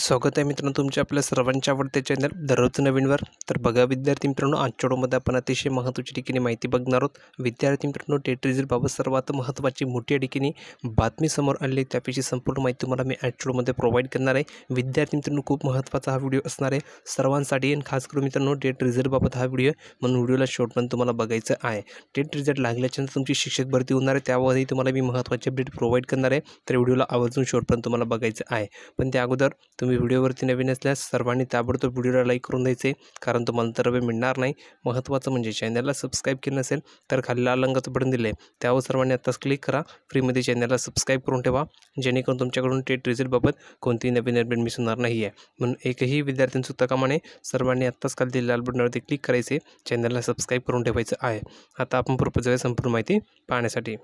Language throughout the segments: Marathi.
स्वागत आहे मित्रांनो तुमच्या आपल्या सर्वांच्या आवडते चॅनल दररोज नवीनवर तर बघा विद्यार्थी मित्रांनो आजच्या चोडोमध्ये आपण अतिशय महत्त्वाच्या ठिकाणी माहिती बघणार आहोत विद्यार्थी मित्रांनो टेट रिझल्टबाबत सर्वात महत्त्वाची मोठी ठिकाणी बातमी समोर आणली त्यापेक्षा संपूर्ण माहिती तुम्हाला मी आजच्या प्रोव्हाइड करणार आहे विद्यार्थी मित्रांनो खूप महत्त्वाचा हा व्हिडिओ असणार आहे सर्वांसाठी आणि खास करून मित्रांनो टेट रिझल्टबाबत हा व्हिडिओ म्हणून व्हिडिओला पण तुम्हाला बघायचं आहे टेट रिझल्ट लागल्याच्यानंतर तुमची शिक्षक भरती होणार आहे त्यावरही तुम्हाला मी महत्त्वाचे अपडेट प्रोव्हाइड करणार आहे तर व्हिडिओला आवर्जून पण तुम्हाला बघायचं आहे पण त्या अगोदर तुम्ही व्हिडिओवरती नवीन असल्यास सर्वांनी ताबडतोब व्हिडिओला लाईक करून द्यायचे कारण तुम्हाला तर मिळणार नाही महत्त्वाचं म्हणजे चॅनलला सबस्क्राईब केलं नसेल तर खाली लाल रंगाचं बटन दिले त्यावर सर्वांनी आत्ताच क्लिक करा फ्रीमध्ये चॅनलला सबस्क्राईब करून ठेवा जेणेकरून तुमच्याकडून टेट रिझल्टबाबत कोणतीही नवीन अपडेट मिस होणार नाही आहे म्हणून एकही विद्यार्थ्यांचं सुद्धा कामाने सर्वांनी आत्ताच खाली दिलेल्या लाल बटनावरती क्लिक करायचे चॅनलला सबस्क्राईब करून ठेवायचं आहे आता आपण पूर्व संपूर्ण माहिती पाहण्यासाठी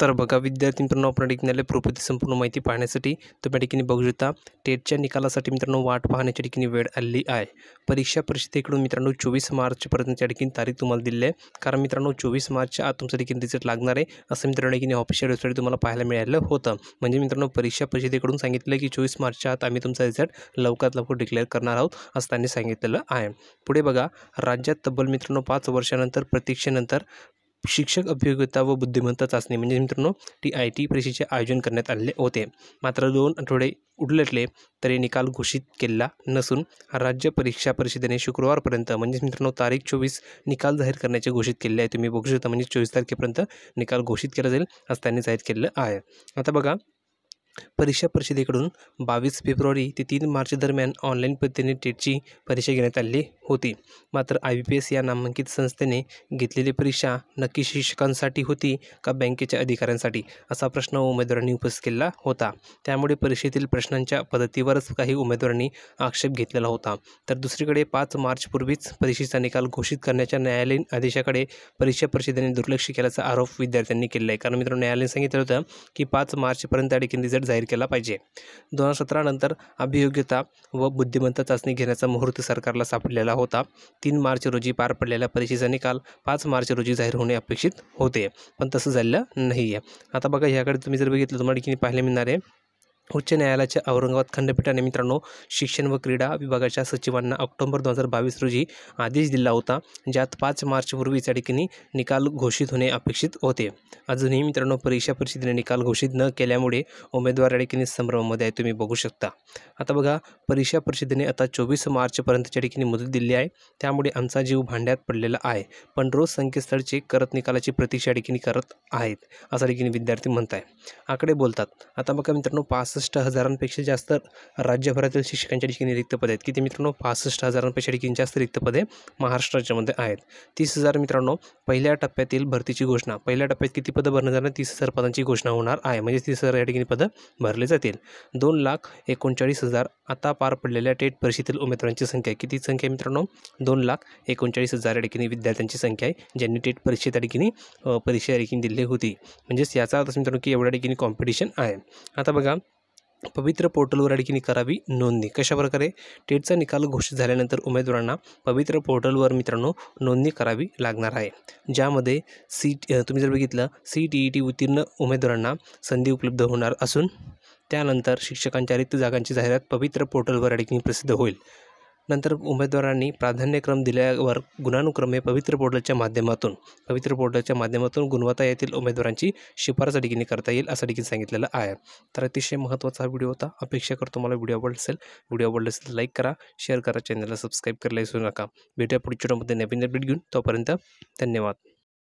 तर बघा विद्यार्थी मित्रांनो आपण ठिकाणी संपूर्ण माहिती पाहण्यासाठी तुम्ही ठिकाणी बघू शकता टेटच्या निकालासाठी मित्रांनो वाट पाहण्याच्या ठिकाणी वेळ आली आहे परीक्षा परिषदेकडून मित्रांनो चोवीस मार्चपर्यंत त्या ठिकाणी तारीख तुम्हाला दिली आहे कारण मित्रांनो चोवीस मार्चच्या आत तुमच्या ठिकाणी रिझल्ट लागणार आहे असं मित्रांनो ठिकाणी ऑफिशियल वेबसाईट तुम्हाला पाहायला मिळालं होतं म्हणजे मित्रांनो परीक्षा परिषदेकडून सांगितलं की चोवीस मार्चच्या आत आम्ही तुमचा रिझल्ट लवकरात लवकर डिक्लेअर करणार आहोत असं त्यांनी सांगितलेलं आहे पुढे बघा राज्यात तब्बल मित्रांनो पाच वर्षानंतर प्रतीक्षेनंतर शिक्षक अभियोग्यता व बुद्धिमत्ता चाचणी म्हणजे मित्रांनो टी आय टी परीक्षेचे आयोजन करण्यात आले होते मात्र दोन आठवडे उलटले तरी निकाल घोषित केलेला नसून राज्य परीक्षा परिषदेने शुक्रवारपर्यंत म्हणजे मित्रांनो तारीख चोवीस निकाल जाहीर करण्याचे घोषित केले आहे तुम्ही बघू शकता म्हणजे चोवीस तारखेपर्यंत निकाल घोषित केला जाईल असं त्यांनी जाहीर केलेलं आहे आता बघा परीक्षा परिषदेकडून बावीस फेब्रुवारी ते तीन मार्च दरम्यान ऑनलाईन पद्धतीने टेटची परीक्षा घेण्यात आली होती मात्र आय बी पी एस या नामांकित संस्थेने घेतलेली परीक्षा नक्की शिक्षकांसाठी होती का बँकेच्या अधिकाऱ्यांसाठी असा प्रश्न उमेदवारांनी उपस्थित केला होता त्यामुळे परीक्षेतील प्रश्नांच्या पद्धतीवरच काही उमेदवारांनी आक्षेप घेतलेला होता तर दुसरीकडे पाच मार्चपूर्वीच परीक्षेचा निकाल घोषित करण्याच्या न्यायालयीन आदेशाकडे परीक्षा परिषदेने दुर्लक्ष केल्याचा आरोप विद्यार्थ्यांनी केला आहे कारण मित्रांनो न्यायालयाने सांगितलं होतं की पाच मार्चपर्यंत अडकीन रिझल्ट बजेट जाहीर केला पाहिजे दोन हजार सतरानंतर अभियोग्यता व बुद्धिमत्ता चाचणी घेण्याचा मुहूर्त सरकारला सापडलेला होता तीन मार्च रोजी पार पडलेल्या परीक्षेचा निकाल पाच मार्च रोजी जाहीर होणे अपेक्षित होते पण तसं झालेलं नाही आता बघा ह्याकडे तुम्ही जर बघितलं तुम्हाला की पाहायला मिळणार आहे उच्च न्यायालयाच्या औरंगाबाद खंडपीठाने मित्रांनो शिक्षण व क्रीडा विभागाच्या सचिवांना ऑक्टोबर दोन हजार बावीस रोजी आदेश दिला होता ज्यात पाच मार्चपूर्वीच या ठिकाणी निकाल घोषित होणे अपेक्षित होते अजूनही मित्रांनो परीक्षा परिषदेने निकाल घोषित न केल्यामुळे उमेदवार या ठिकाणी संभ्रमामध्ये आहे तुम्ही बघू शकता आता बघा परीक्षा परिषदेने आता चोवीस मार्चपर्यंतच्या ठिकाणी मुदत दिली आहे त्यामुळे आमचा जीव भांड्यात पडलेला आहे पण रोज संकेतस्थळ चेक करत निकालाची प्रतीक्षा ठिकाणी करत आहेत असा ठिकाणी विद्यार्थी म्हणत आहे आकडे बोलतात आता बघा मित्रांनो पासष्ट पासष्ट हजारांपेक्षा जास्त राज्यभरातील शिक्षकांच्या ठिकाणी रिक्त पदे आहेत किती मित्रांनो पासष्ट हजारांपेक्षा ठिकाणी जास्त रिक्त पदे महाराष्ट्र राज्यामध्ये आहेत तीस हजार मित्रांनो पहिल्या टप्प्यातील भरतीची घोषणा पहिल्या टप्प्यात किती पदं भरण्यात जाणार तीस हजार पदांची घोषणा होणार आहे म्हणजे तीस हजार या ठिकाणी पदं भरले जातील दोन लाख एकोणचाळीस हजार आता पार पडलेल्या टेट परीक्षेतील उमेदवारांची संख्या किती संख्या मित्रांनो दोन लाख एकोणचाळीस हजार या ठिकाणी विद्यार्थ्यांची संख्या आहे ज्यांनी टेट परीक्षेत या ठिकाणी परीक्षा या ठिकाणी दिली होती म्हणजेच याचा अर्थ मित्रांनो की एवढ्या ठिकाणी कॉम्पिटिशन आहे आता बघा पवित्र पोर्टलवर आणखीन करावी नोंदणी कशाप्रकारे टेटचा निकाल घोषित झाल्यानंतर उमेदवारांना पवित्र पोर्टलवर मित्रांनो नोंदणी करावी लागणार आहे ज्यामध्ये सी तुम्ही जर बघितलं सी टी ई टी उत्तीर्ण उमेदवारांना संधी उपलब्ध होणार असून त्यानंतर शिक्षकांच्या रिक्त जागांची जाहिरात पवित्र पोर्टलवर आणखी प्रसिद्ध होईल नंतर उमेदवारांनी प्राधान्यक्रम दिल्यावर गुणानुक्रमे पवित्र पोर्टलच्या माध्यमातून पवित्र पोर्टलच्या माध्यमातून गुणवत्ता येथील उमेदवारांची शिफारस डिग्री करता येईल असं डिग्री सांगितलेलं आहे तर अतिशय महत्त्वाचा हा व्हिडिओ होता अपेक्षा करतो मला व्हिडिओ आवडला असेल व्हिडिओ आवडला असेल लाईक करा शेअर करा चॅनलला सबस्क्राईब करायला विसरू नका भेटूया पुढच्या नवीन अपडेट घेऊन तोपर्यंत धन्यवाद